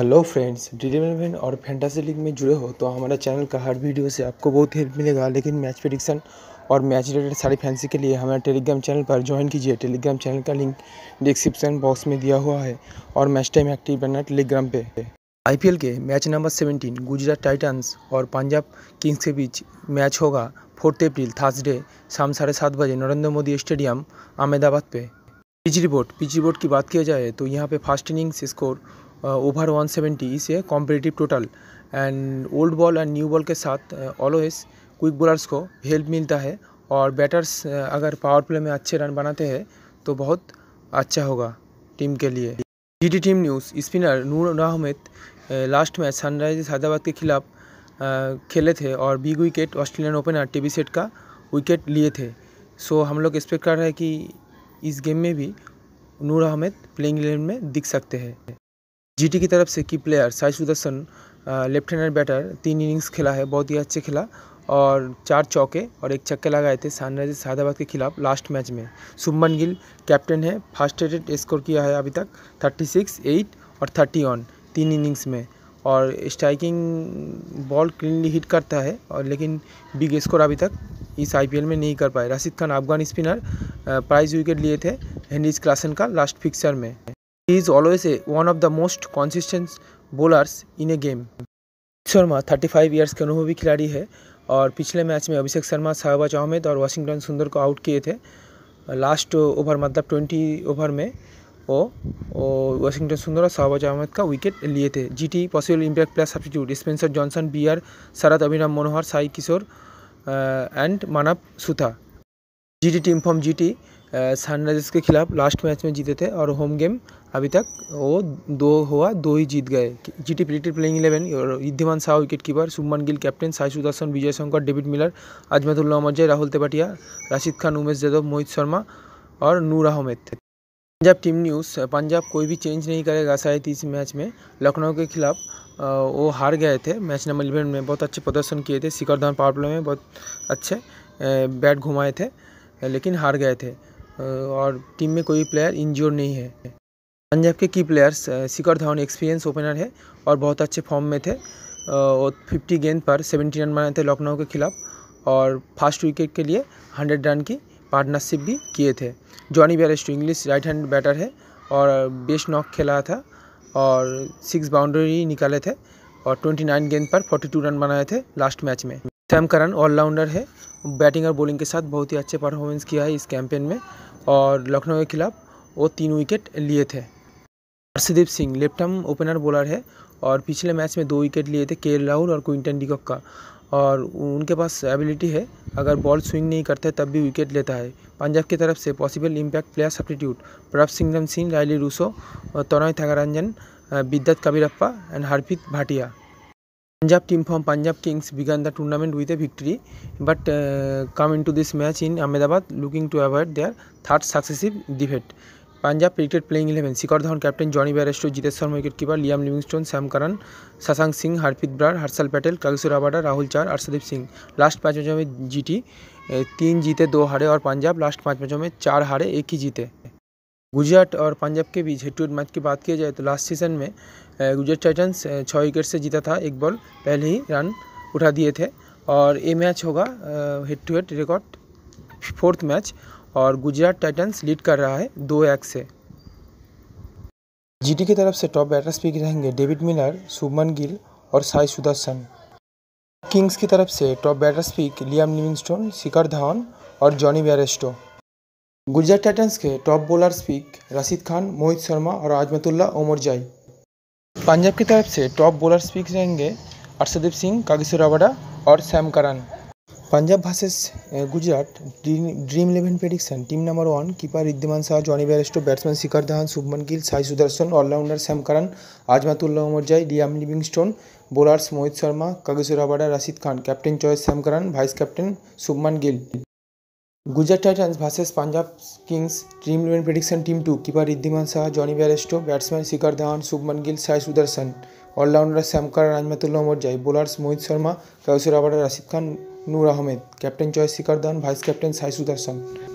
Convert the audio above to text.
Hello friends dream eleven और fantasy league में जुड़े हो तो हमारे चैनल का हर वीडियो से आपको बहुत हेल्प मिलेगा लेकिन मैच प्रिडिक्शन और मैच रिलेटेड सारी फैंसी के लिए हमारे टेलीग्राम चैनल पर ज्वाइन कीजिए टेलीग्राम चैनल का लिंक डिस्क्रिप्शन बॉक्स में दिया हुआ है और मैच टाइम एक्टिव बनना टेलीग्राम पे आई के match number seventeen Gujarat Titans और पंजाब किंग्स के बीच मैच होगा फोर्थ अप्रैल थर्सडे शाम साढ़े सात बजे नरेंद्र मोदी स्टेडियम अहमदाबाद पे पिच रिपोर्ट पिच रिपोर्ट की बात किया जाए तो यहाँ पे first innings score over one seventy इसे a total and old ball and new ball के साथ ऑलवेज क्विक बॉलर्स को हेल्प मिलता है और बैटर्स uh, अगर पावर प्ले में अच्छे रन बनाते हैं तो बहुत अच्छा होगा टीम के लिए G team news spinner Noor Ahmad last match Sunrisers Hyderabad के खिलाफ uh, खेले थे और बिग विकेट ऑस्ट्रेलियन ओपनर टी सेट का विकेट लिए थे सो हम लोग एक्सपेक्ट कर रहे हैं कि इस गेम में भी नूर अहमद प्लेइंग इलेवन में दिख सकते हैं जीटी की तरफ से की player Sai Sudharsan left hander batter तीन इनिंग्स खेला है बहुत ही अच्छे खेला और चार चौके और एक छक्के लगाए थे सनराइजर्स हैदराबाद के खिलाफ लास्ट मैच में सुमन गिल कैप्टन है फास्ट रेटेड स्कोर किया है अभी तक थर्टी सिक्स एट और थर्टी ऑन तीन इनिंग्स में और स्ट्राइकिंग बॉल क्लीनली हिट करता है और लेकिन बिग स्कोर अभी तक इस आईपीएल में नहीं कर पाए Rashid Khan Afghan spinner prize wicket लिए थे हेनरीज क्लासन का लास्ट फिक्सर में He is always a, one of the most consistent bowlers in a game. Sharma 35 years के अनुभवी खिलाड़ी है और पिछले मैच में अभिषेक शर्मा शाहबाज अहमद और वाशिंगटन सुंदर को आउट किए थे लास्ट ओवर मतलब 20 ओवर में वो, वो वाशिंगटन सुंदर और शाहबाज अहमद का विकेट लिए थे GT possible impact plus substitute Spencer Johnson B R Sharath Abhinav Manohar Sai Kishore and Manav Suthar G T team form G T Sunrisers के खिलाफ लास्ट मैच में जीते थे और होम गेम अभी तक वो दो हुआ दो ही जीत गए G T predicted playing eleven और Wriddhiman Saha wicket keeper Shubman Gill captain Sai Sudharsan Vijay Shankar David Miller Azmatullah Omarzai Rahul तेपाटिया राशिद खान उमेश यादव मोहित शर्मा और नूर अहमद पंजाब टीम न्यूज़ पंजाब कोई भी चेंज नहीं करेगा शायद इस मैच में लखनऊ के खिलाफ uh, वो हार गए थे मैच नंबर इलेवन में बहुत अच्छे प्रदर्शन किए थे शिखर धवन पावर प्ले में बहुत अच्छे बैट uh, घुमाए थे लेकिन हार गए थे और टीम में कोई प्लेयर इंजोर नहीं है पंजाब के की players Shikhar Dhawan experience opener है और बहुत अच्छे फॉर्म में थे और फिफ्टी गेंद पर सेवेंटी रन बनाए थे लखनऊ के खिलाफ और फास्ट विकेट के लिए हंड्रेड रन की पार्टनरशिप भी किए थे Jonny Bairstow English right hand batter है और बेस्ट नॉक खेला था और सिक्स बाउंड्री निकाले थे और नाइन गेंद पर टू रन बनाए थे लास्ट मैच में थैमकरन ऑलराउंडर है बैटिंग और बॉलिंग के साथ बहुत ही अच्छे परफॉर्मेंस किया है इस कैंपेन में और लखनऊ के खिलाफ वो तीन विकेट लिए थे Arshdeep Singh left arm opener bowler है और पिछले मैच में दो विकेट लिए थे के राहुल और क्विंटन डिकॉक का और उनके पास एबिलिटी है अगर बॉल स्विंग नहीं करते तब भी विकेट लेता है पंजाब की तरफ से पॉसिबल इम्पैक्ट प्लेयर सब्टीट्यूट प्रभ Singham Singh Rilee Rousseau Tanay Thyagarajan Vidwath Kaverappa and Harpreet Bhatia Punjab team from Punjab Kings began the tournament with a victory but uh, come into this match in Ahmedabad looking to avoid their third successive defeat. Punjab cricket playing eleven Shikhar Dhawan captain Jonny Bairstow Jitesh Sharma wicket keeper Liam Livingstone Sam Curran Shashank Singh Harpreet Brar Harshal Patel Kagiso Rabada Rahul Chahar Arshdeep Singh last पाँच मैचों में GT uh, तीन जीते दो हारे और Punjab last पाँच मैचों में चार हारे एक ही जीते गुजरात और पंजाब के बीच हेड टू हेड मैच की बात किया जाए तो लास्ट सीजन में गुजरात टाइटन्स छः विकेट से जीता था एक बॉल पहले ही रन उठा दिए थे और ये मैच होगा head to head record fourth match और गुजरात टाइटन्स लीड कर रहा है दो एक से जीटी की तरफ से टॉप बैटर्स पिक रहेंगे डेविड मिलर शुभमन गिल और साई सुदर्शन किंग्स की तरफ से top batters pick Liam Livingstone Shikhar Dhawan और जॉनी बैरेस्टो गुजरात टाइटन्स के top bowlers pick Rashid Khan Mohit Sharma और आजमतुल्ला ओमरजाई पंजाब की तरफ से टॉप बॉलर्स स्पीक रहेंगे अर्षदीप सिंह कागेश्वर आवाडा और Sam Curran Punjab versus Gujarat dream eleven prediction team number one keeper Wriddhiman Saha Jonny Bairstow batsman Shikhar Dhawan Shubman Gill Sai Sudharsan allrounder Sam Curran Azmatullah Umar Omarzai Liam Livingstone bowlers Mohit Sharma Kagiso आवाडा Rashid Khan captain choice Sam Curran vice captain Shubman Gill Gujarat Titans versus Punjab Kings dream eleven prediction team two keeper Wriddhiman Saha Jonny Bairstow batsman Shikhar Dhawan Shubman Gill সাই Sudharsan allrounder Sam Curran Azmatullah Omarzai bowlers Mohit Sharma Kagiso আবাডার Rashid Khan Noor Ahmad captain choice Shikhar Dhawan vice captain সাই সুদর্শন